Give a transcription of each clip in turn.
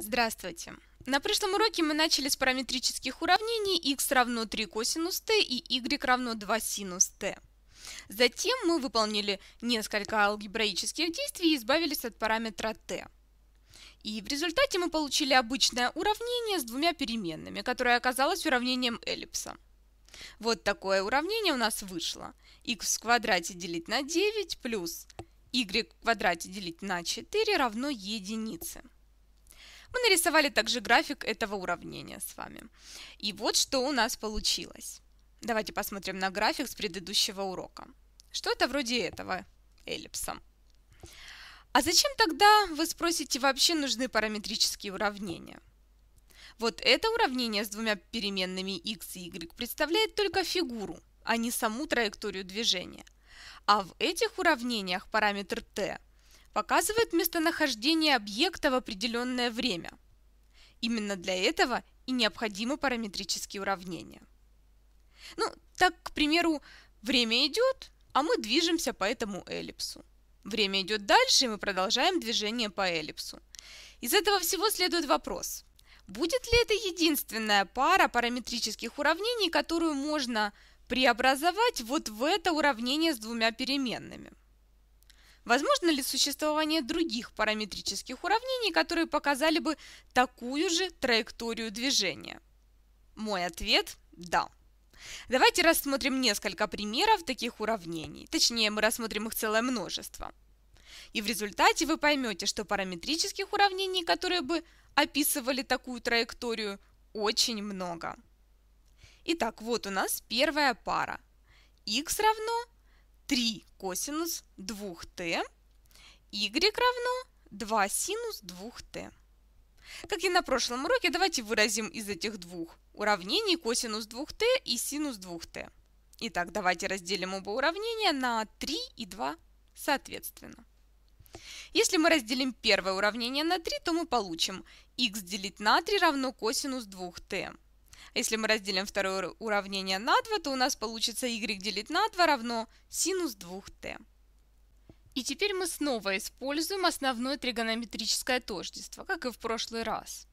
Здравствуйте! На прошлом уроке мы начали с параметрических уравнений x равно 3 косинус t и y равно 2 синус t. Затем мы выполнили несколько алгебраических действий и избавились от параметра t. И в результате мы получили обычное уравнение с двумя переменными, которое оказалось уравнением эллипса. Вот такое уравнение у нас вышло. x в квадрате делить на 9 плюс y в квадрате делить на 4 равно единице. Мы нарисовали также график этого уравнения с вами. И вот что у нас получилось. Давайте посмотрим на график с предыдущего урока. Что это вроде этого эллипса. А зачем тогда, вы спросите, вообще нужны параметрические уравнения? Вот это уравнение с двумя переменными x и y представляет только фигуру, а не саму траекторию движения. А в этих уравнениях параметр t показывает местонахождение объекта в определенное время. Именно для этого и необходимы параметрические уравнения. Ну, так, к примеру, время идет, а мы движемся по этому эллипсу. Время идет дальше, и мы продолжаем движение по эллипсу. Из этого всего следует вопрос. Будет ли это единственная пара параметрических уравнений, которую можно преобразовать вот в это уравнение с двумя переменными? Возможно ли существование других параметрических уравнений, которые показали бы такую же траекторию движения? Мой ответ – да. Давайте рассмотрим несколько примеров таких уравнений, точнее мы рассмотрим их целое множество. И в результате вы поймете, что параметрических уравнений, которые бы описывали такую траекторию, очень много. Итак, вот у нас первая пара. x равно 3 косинус 2t, y равно 2 синус 2t. Как и на прошлом уроке, давайте выразим из этих двух уравнений косинус 2t и синус 2t. Итак, давайте разделим оба уравнения на 3 и 2 соответственно. Если мы разделим первое уравнение на 3, то мы получим x делить на 3 равно косинус 2t. Если мы разделим второе уравнение на 2, то у нас получится y делить на 2 равно синус 2t. И теперь мы снова используем основное тригонометрическое тождество, как и в прошлый раз.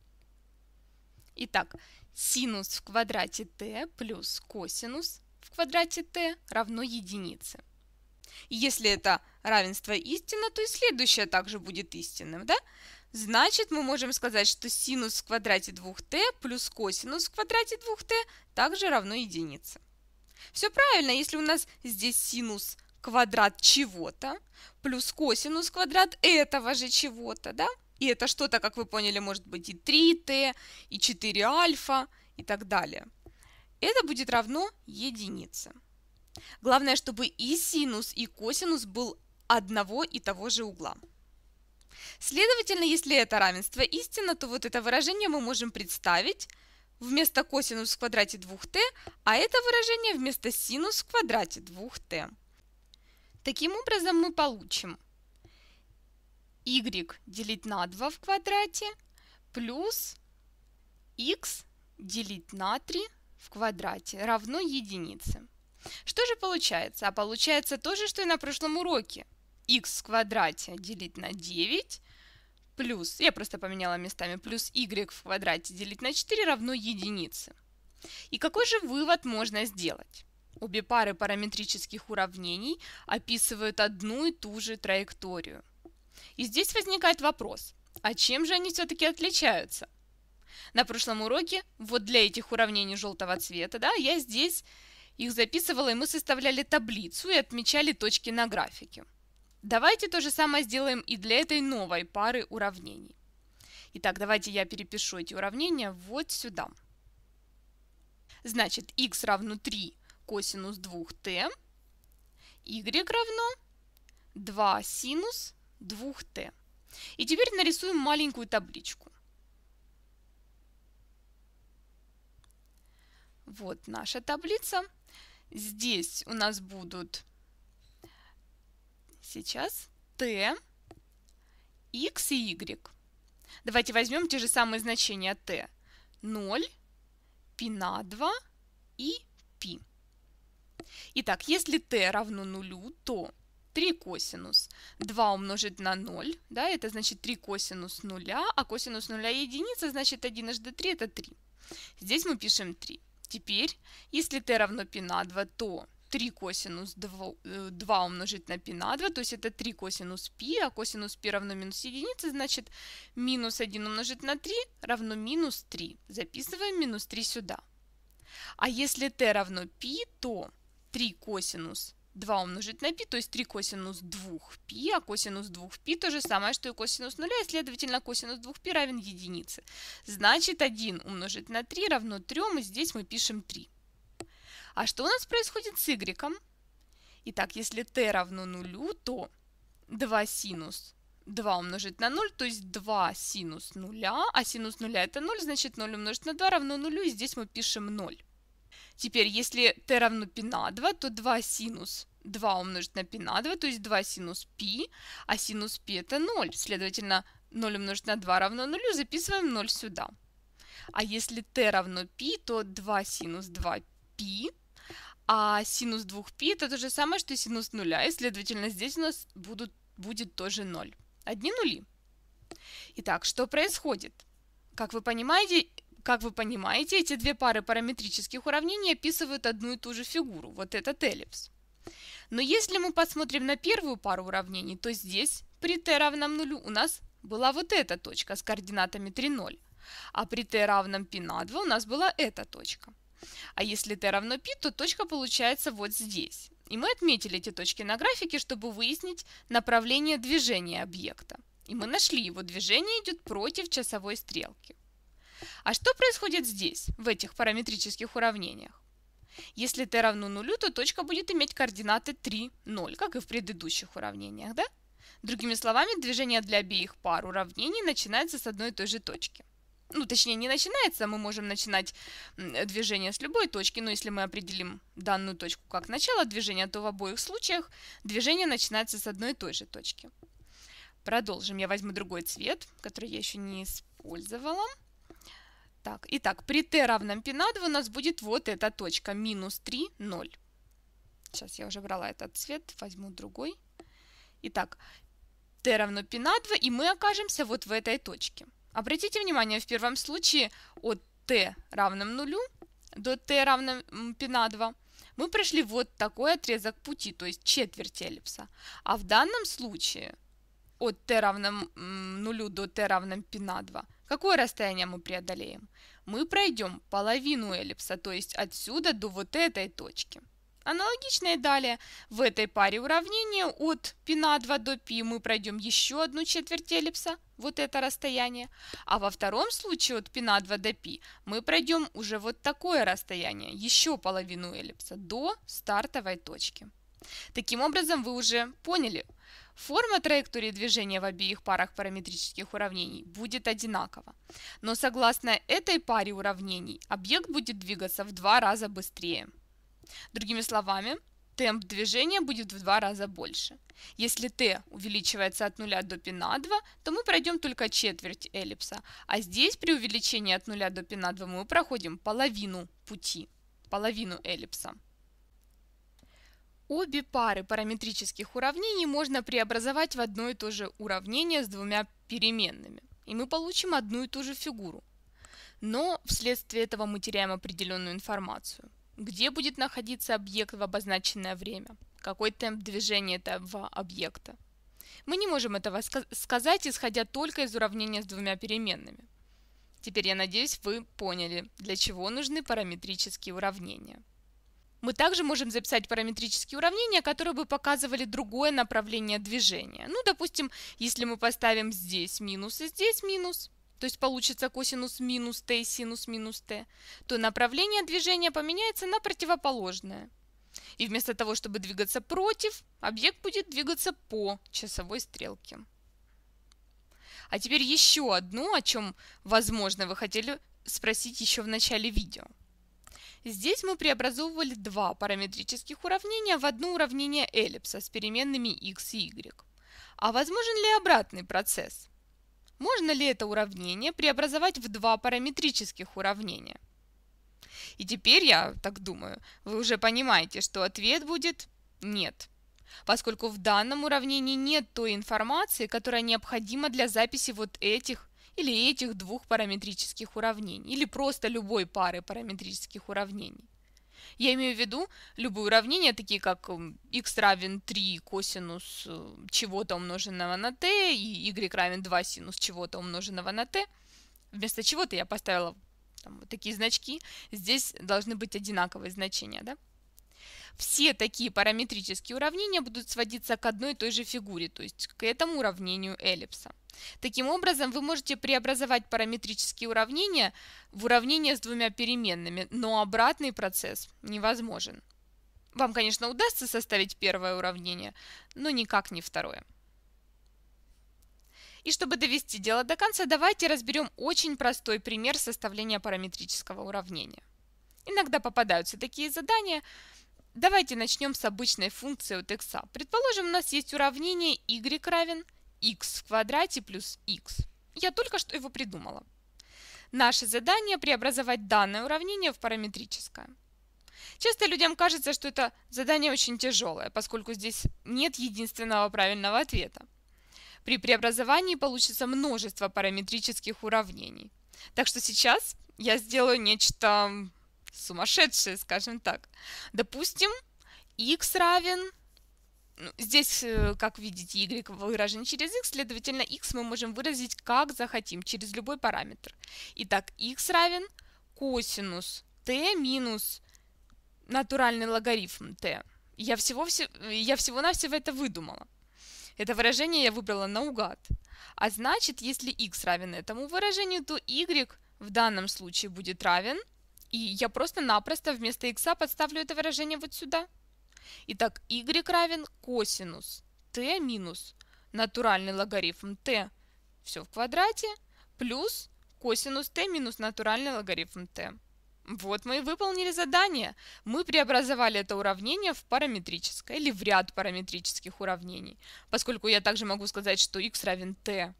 Итак, синус в квадрате t плюс косинус в квадрате t равно единице. И если это равенство истинно, то и следующее также будет истинным, да? Значит, мы можем сказать, что синус в квадрате 2t плюс косинус в квадрате 2t также равно единице. Все правильно, если у нас здесь синус квадрат чего-то плюс косинус квадрат этого же чего-то, да? И это что-то, как вы поняли, может быть и 3t, и 4 альфа, и так далее. Это будет равно единице. Главное, чтобы и синус, и косинус был одного и того же угла. Следовательно, если это равенство истинно, то вот это выражение мы можем представить вместо косинус в квадрате 2t, а это выражение вместо синус в квадрате 2t. Таким образом мы получим y делить на 2 в квадрате плюс x делить на 3 в квадрате равно единице. Что же получается? А получается то же, что и на прошлом уроке – x в квадрате делить на 9 плюс, я просто поменяла местами, плюс y в квадрате делить на 4 равно единице. И какой же вывод можно сделать? Обе пары параметрических уравнений описывают одну и ту же траекторию. И здесь возникает вопрос, а чем же они все-таки отличаются? На прошлом уроке, вот для этих уравнений желтого цвета, да, я здесь их записывала, и мы составляли таблицу и отмечали точки на графике. Давайте то же самое сделаем и для этой новой пары уравнений. Итак, давайте я перепишу эти уравнения вот сюда. Значит, x равно 3 косинус 2t, y равно 2 синус 2t. И теперь нарисуем маленькую табличку. Вот наша таблица. Здесь у нас будут сейчас t, x и y. Давайте возьмем те же самые значения t. 0, π на 2 и π. Итак, если t равно нулю, то 3 косинус 2 умножить на 0, да, это значит 3 косинус нуля, а косинус нуля единица, значит 1 3 это 3. Здесь мы пишем 3. Теперь, если t равно π на 2, то 3 косинус 2, 2 э, умножить на π на 2, то есть это 3 косинус π, а косинус π равно минус единице, значит минус 1 умножить на 3 равно минус 3. Записываем минус 3 сюда. А если t равно π, то 3 косинус 2 умножить на π, то есть 3 косинус 2π, а косинус 2π то же самое, что и косинус 0, и, следовательно, косинус 2π равен единице. Значит, 1 умножить на 3 равно 3, и здесь мы пишем 3. А что у нас происходит с y? Итак, если t равно нулю, то 2 синус 2 умножить на 0, то есть 2 синус 0, а синус 0 это 0, значит 0 умножить на 2 равно 0, и здесь мы пишем 0. Теперь, если t равно π на 2, то 2 синус 2 умножить на π на 2, то есть 2 синус π, а синус π это 0. Следовательно, 0 умножить на 2 равно 0, записываем 0 сюда. А если t равно π, то 2 синус 2π а синус 2π это то же самое, что и синус нуля, и, следовательно, здесь у нас будут, будет тоже 0. Одни нули. Итак, что происходит? Как вы понимаете, как вы понимаете, эти две пары параметрических уравнений описывают одну и ту же фигуру, вот этот эллипс. Но если мы посмотрим на первую пару уравнений, то здесь при t равном нулю у нас была вот эта точка с координатами 3, 0. А при t равном π на 2 у нас была эта точка. А если t равно π, то точка получается вот здесь. И мы отметили эти точки на графике, чтобы выяснить направление движения объекта. И мы нашли, его движение идет против часовой стрелки. А что происходит здесь, в этих параметрических уравнениях? Если t равно нулю, то точка будет иметь координаты 3, 0, как и в предыдущих уравнениях, да? Другими словами, движение для обеих пар уравнений начинается с одной и той же точки – ну, точнее, не начинается, мы можем начинать движение с любой точки, но если мы определим данную точку как начало движения, то в обоих случаях движение начинается с одной и той же точки. Продолжим. Я возьму другой цвет, который я еще не использовала. Так, итак, при t равном π2 у нас будет вот эта точка, минус 3, 0. Сейчас я уже брала этот цвет, возьму другой. Итак, t равно π2, и мы окажемся вот в этой точке. Обратите внимание, в первом случае от t равным нулю до t равным пина 2 мы пришли вот такой отрезок пути, то есть четверть эллипса. А в данном случае от t равным нулю до t равным пина 2 какое расстояние мы преодолеем? Мы пройдем половину эллипса, то есть отсюда до вот этой точки. Аналогично и далее. В этой паре уравнения от π на 2 до π мы пройдем еще одну четверть эллипса, вот это расстояние, а во втором случае от π на 2 до π мы пройдем уже вот такое расстояние, еще половину эллипса, до стартовой точки. Таким образом, вы уже поняли, форма траектории движения в обеих парах параметрических уравнений будет одинакова. Но согласно этой паре уравнений, объект будет двигаться в два раза быстрее. Другими словами, темп движения будет в два раза больше. Если t увеличивается от 0 до π на 2, то мы пройдем только четверть эллипса, а здесь при увеличении от 0 до π на 2 мы проходим половину пути, половину эллипса. Обе пары параметрических уравнений можно преобразовать в одно и то же уравнение с двумя переменными, и мы получим одну и ту же фигуру. Но вследствие этого мы теряем определенную информацию – где будет находиться объект в обозначенное время, какой темп движения этого объекта. Мы не можем этого сказать, исходя только из уравнения с двумя переменными. Теперь, я надеюсь, вы поняли, для чего нужны параметрические уравнения. Мы также можем записать параметрические уравнения, которые бы показывали другое направление движения. Ну, допустим, если мы поставим здесь минус и здесь минус, то есть получится косинус минус t и синус минус t, то направление движения поменяется на противоположное. И вместо того, чтобы двигаться против, объект будет двигаться по часовой стрелке. А теперь еще одно, о чем, возможно, вы хотели спросить еще в начале видео. Здесь мы преобразовывали два параметрических уравнения в одно уравнение эллипса с переменными x и y. А возможен ли обратный процесс? Можно ли это уравнение преобразовать в два параметрических уравнения? И теперь, я так думаю, вы уже понимаете, что ответ будет «нет», поскольку в данном уравнении нет той информации, которая необходима для записи вот этих или этих двух параметрических уравнений, или просто любой пары параметрических уравнений. Я имею в виду любые уравнения, такие как x эм, равен 3 косинус э, чего-то умноженного на t и y равен 2 синус чего-то умноженного на t. Вместо чего-то я поставила там, вот такие значки. Здесь должны быть одинаковые значения. Да? Все такие параметрические уравнения будут сводиться к одной и той же фигуре, то есть к этому уравнению эллипса. Таким образом, вы можете преобразовать параметрические уравнения в уравнения с двумя переменными, но обратный процесс невозможен. Вам, конечно, удастся составить первое уравнение, но никак не второе. И чтобы довести дело до конца, давайте разберем очень простой пример составления параметрического уравнения. Иногда попадаются такие задания. Давайте начнем с обычной функции от x. Предположим, у нас есть уравнение y равен x в квадрате плюс x. Я только что его придумала. Наше задание преобразовать данное уравнение в параметрическое. Часто людям кажется, что это задание очень тяжелое, поскольку здесь нет единственного правильного ответа. При преобразовании получится множество параметрических уравнений. Так что сейчас я сделаю нечто сумасшедшее, скажем так. Допустим, x равен ну, здесь, э, как видите, y выражен через x, следовательно, x мы можем выразить как захотим, через любой параметр. Итак, x равен косинус t минус натуральный логарифм t. Я всего-навсего я всего это выдумала. Это выражение я выбрала наугад. А значит, если x равен этому выражению, то y в данном случае будет равен, и я просто-напросто вместо x подставлю это выражение вот сюда – Итак, y равен косинус t минус натуральный логарифм t, все в квадрате, плюс косинус t минус натуральный логарифм t. Вот мы и выполнили задание. Мы преобразовали это уравнение в параметрическое или в ряд параметрических уравнений, поскольку я также могу сказать, что x равен t.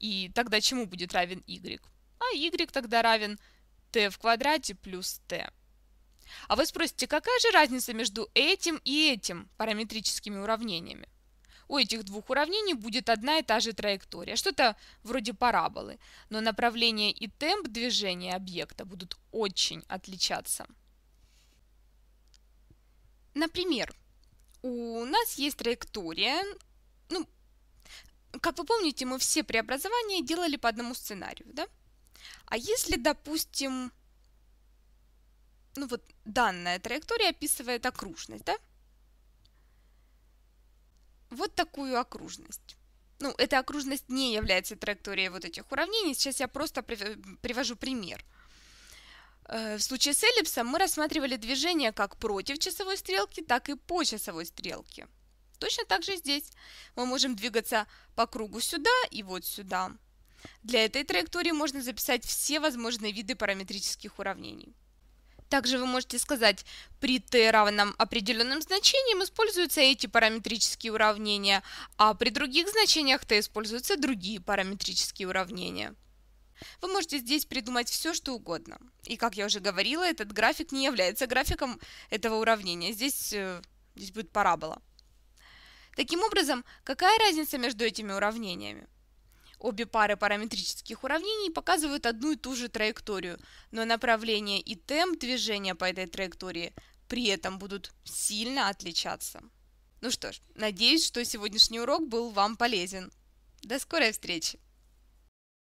И тогда чему будет равен y? А y тогда равен t в квадрате плюс t. А вы спросите, какая же разница между этим и этим параметрическими уравнениями? У этих двух уравнений будет одна и та же траектория, что-то вроде параболы, но направление и темп движения объекта будут очень отличаться. Например, у нас есть траектория, ну, как вы помните, мы все преобразования делали по одному сценарию, да? А если, допустим, ну вот данная траектория описывает окружность, да? Вот такую окружность. Ну, эта окружность не является траекторией вот этих уравнений. Сейчас я просто привожу пример. Э, в случае с эллипсом мы рассматривали движение как против часовой стрелки, так и по часовой стрелке. Точно так же здесь. Мы можем двигаться по кругу сюда и вот сюда. Для этой траектории можно записать все возможные виды параметрических уравнений. Также вы можете сказать, при t равном определенным значениям используются эти параметрические уравнения, а при других значениях t используются другие параметрические уравнения. Вы можете здесь придумать все, что угодно. И, как я уже говорила, этот график не является графиком этого уравнения. Здесь, э, здесь будет парабола. Таким образом, какая разница между этими уравнениями? Обе пары параметрических уравнений показывают одну и ту же траекторию, но направление и темп движения по этой траектории при этом будут сильно отличаться. Ну что ж, надеюсь, что сегодняшний урок был вам полезен. До скорой встречи!